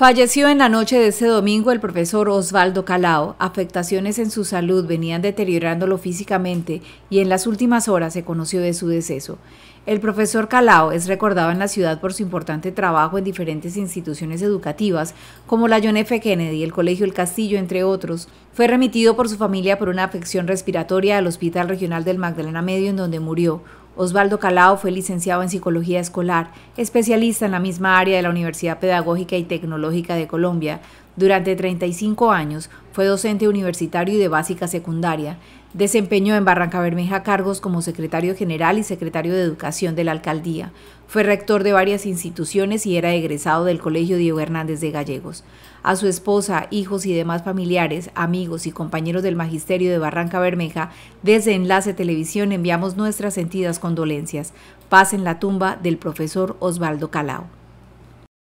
Falleció en la noche de este domingo el profesor Osvaldo Calao. Afectaciones en su salud venían deteriorándolo físicamente y en las últimas horas se conoció de su deceso. El profesor Calao es recordado en la ciudad por su importante trabajo en diferentes instituciones educativas, como la John F. Kennedy, el Colegio El Castillo, entre otros. Fue remitido por su familia por una afección respiratoria al Hospital Regional del Magdalena Medio, en donde murió. Osvaldo Calao fue licenciado en Psicología Escolar, especialista en la misma área de la Universidad Pedagógica y Tecnológica de Colombia, durante 35 años fue docente universitario y de básica secundaria. Desempeñó en Barranca Bermeja cargos como secretario general y secretario de Educación de la alcaldía. Fue rector de varias instituciones y era egresado del Colegio Diego Hernández de Gallegos. A su esposa, hijos y demás familiares, amigos y compañeros del Magisterio de Barranca Bermeja, desde Enlace Televisión enviamos nuestras sentidas condolencias. Paz en la tumba del profesor Osvaldo Calao.